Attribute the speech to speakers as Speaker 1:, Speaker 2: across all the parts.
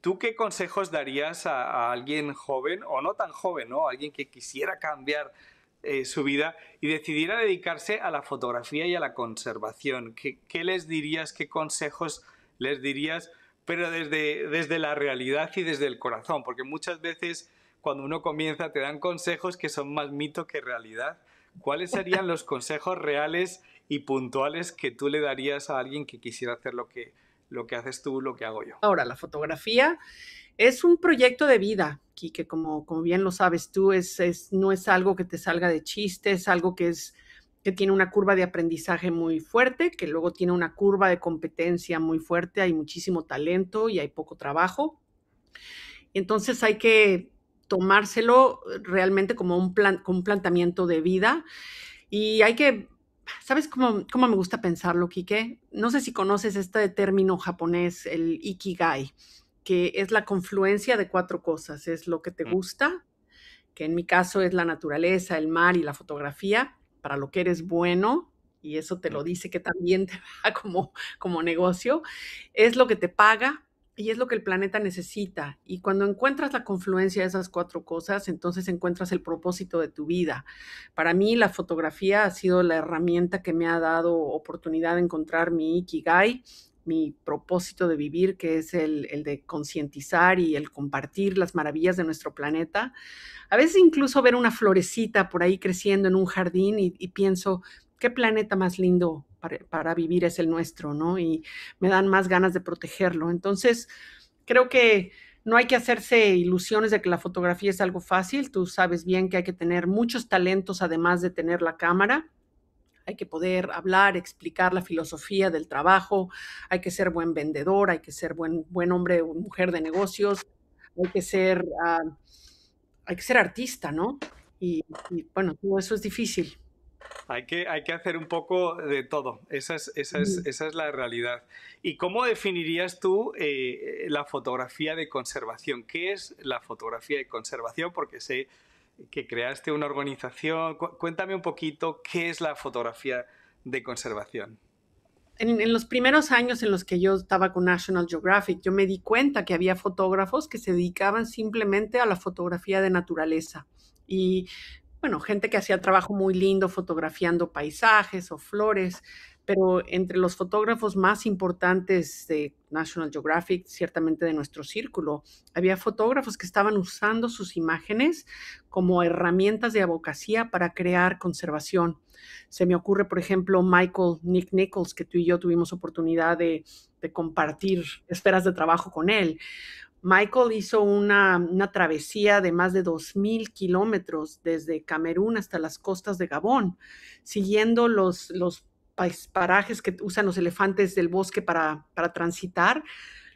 Speaker 1: ¿Tú qué consejos darías a, alguien joven o no tan joven, ¿no? alguien que quisiera cambiar eh, su vida y decidiera dedicarse a la fotografía y a la conservación? ¿Qué, les dirías, qué consejos les dirías, pero desde, desde la realidad y desde el corazón? Porque muchas veces cuando uno comienza te dan consejos que son más mito que realidad. ¿Cuáles serían los consejos reales y puntuales que tú le darías a alguien que quisiera hacer lo que, lo que haces tú, lo que hago yo.
Speaker 2: Ahora, la fotografía es un proyecto de vida, que como, como bien lo sabes tú, es, es, no es algo que te salga de chiste, es algo que, es, que tiene una curva de aprendizaje muy fuerte, que luego tiene una curva de competencia muy fuerte, hay muchísimo talento y hay poco trabajo. Entonces hay que tomárselo realmente como un, plan, como un planteamiento de vida y hay que ¿sabes cómo, me gusta pensarlo, Kike? No sé si conoces este término japonés, el ikigai, que es la confluencia de cuatro cosas. Es lo que te mm. gusta, que en mi caso es la naturaleza, el mar y la fotografía, para lo que eres bueno, y eso te mm. lo dice que también te va como, como negocio, es lo que te paga, y es lo que el planeta necesita. Y cuando encuentras la confluencia de esas cuatro cosas, entonces encuentras el propósito de tu vida. Para mí la fotografía ha sido la herramienta que me ha dado oportunidad de encontrar mi ikigai, mi propósito de vivir, que es el, de concientizar y el compartir las maravillas de nuestro planeta. A veces incluso ver una florecita por ahí creciendo en un jardín y, y pienso, ¿qué planeta más lindo para, vivir es el nuestro, ¿no? Y me dan más ganas de protegerlo. Entonces, creo que no hay que hacerse ilusiones de que la fotografía es algo fácil. Tú sabes bien que hay que tener muchos talentos además de tener la cámara. Hay que poder hablar, explicar la filosofía del trabajo, hay que ser buen vendedor, hay que ser buen, buen hombre o mujer de negocios, hay que ser, ah, hay que ser artista, ¿no? Y, y bueno, todo eso es difícil.
Speaker 1: Hay que, hay que hacer un poco de todo, esa es, mm. la realidad. ¿Y cómo definirías tú eh, la fotografía de conservación? ¿Qué es la fotografía de conservación? Porque sé que creaste una organización. Cuéntame un poquito qué es la fotografía de conservación.
Speaker 2: En, en, los primeros años en los que yo estaba con National Geographic, yo me di cuenta que había fotógrafos que se dedicaban simplemente a la fotografía de naturaleza. Y bueno, gente que hacía trabajo muy lindo fotografiando paisajes o flores, pero entre los fotógrafos más importantes de National Geographic, ciertamente de nuestro círculo, había fotógrafos que estaban usando sus imágenes como herramientas de abocacía para crear conservación. Se me ocurre, por ejemplo, Michael Nick Nichols, que tú y yo tuvimos oportunidad de, de compartir esferas de trabajo con él, Michael hizo una, travesía de más de 2.000 kilómetros desde Camerún hasta las costas de Gabón, siguiendo los, los parajes que usan los elefantes del bosque para, para transitar,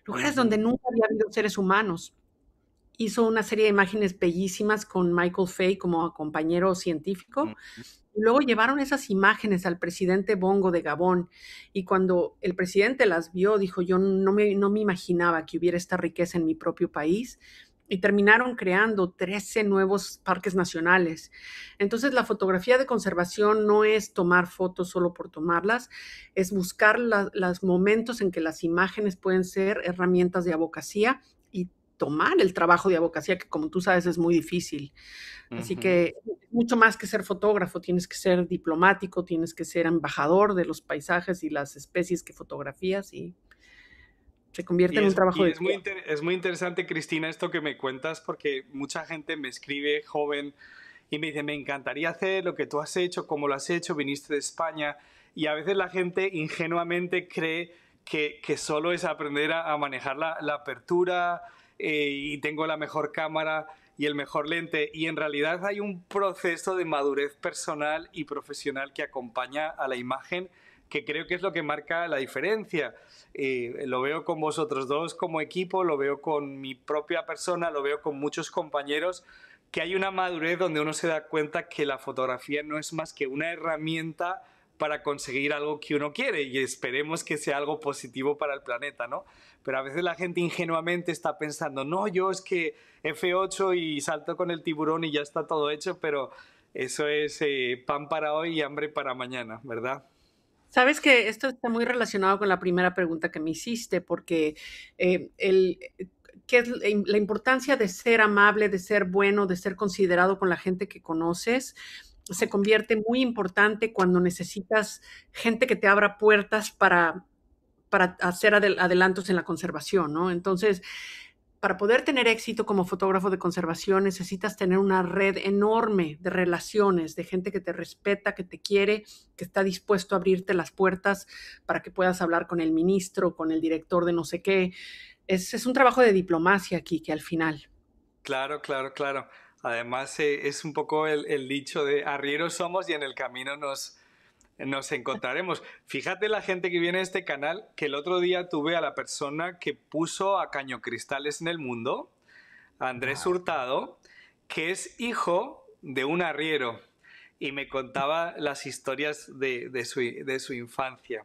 Speaker 2: lugares donde nunca había habido seres humanos hizo una serie de imágenes bellísimas con Michael Fay como compañero científico. Luego llevaron esas imágenes al presidente Bongo de Gabón y cuando el presidente las vio dijo, yo no me, no me imaginaba que hubiera esta riqueza en mi propio país y terminaron creando 13 nuevos parques nacionales. Entonces la fotografía de conservación no es tomar fotos solo por tomarlas, es buscar los momentos en que las imágenes pueden ser herramientas de abocacía tomar el trabajo de abogacía, que como tú sabes es muy difícil.
Speaker 1: Así que
Speaker 2: mucho más que ser fotógrafo, tienes que ser diplomático, tienes que ser embajador de los paisajes y las especies que fotografías y se convierte en un trabajo de... Es muy,
Speaker 1: es muy interesante, Cristina, esto que me cuentas, porque mucha gente me escribe joven y me dice, me encantaría hacer lo que tú has hecho, cómo lo has hecho, viniste de España. Y a veces la gente ingenuamente cree que, que solo es aprender a, manejar la, la apertura, eh, y tengo la mejor cámara y el mejor lente. Y en realidad hay un proceso de madurez personal y profesional que acompaña a la imagen que creo que es lo que marca la diferencia. Eh, lo veo con vosotros dos como equipo, lo veo con mi propia persona, lo veo con muchos compañeros, que hay una madurez donde uno se da cuenta que la fotografía no es más que una herramienta para conseguir algo que uno quiere y esperemos que sea algo positivo para el planeta, ¿no? Pero a veces la gente ingenuamente está pensando, no, yo es que F8 y salto con el tiburón y ya está todo hecho, pero eso es eh, pan para hoy y hambre para mañana, ¿verdad?
Speaker 2: Sabes que esto está muy relacionado con la primera pregunta que me hiciste, porque eh, el, eh, ¿qué la importancia de ser amable, de ser bueno, de ser considerado con la gente que conoces se convierte muy importante cuando necesitas gente que te abra puertas para, para hacer adelantos en la conservación, ¿no? Entonces, para poder tener éxito como fotógrafo de conservación necesitas tener una red enorme de relaciones, de gente que te respeta, que te quiere, que está dispuesto a abrirte las puertas para que puedas hablar con el ministro, con el director de no sé qué. Es, es un trabajo de diplomacia aquí que al final.
Speaker 1: Claro, claro, claro. Además, eh, es un poco el, dicho de arrieros somos y en el camino nos, nos encontraremos. Fíjate la gente que viene a este canal, que el otro día tuve a la persona que puso a Caño Cristales en el mundo, Andrés ah, Hurtado, que es hijo de un arriero y me contaba las historias de, su, de su infancia.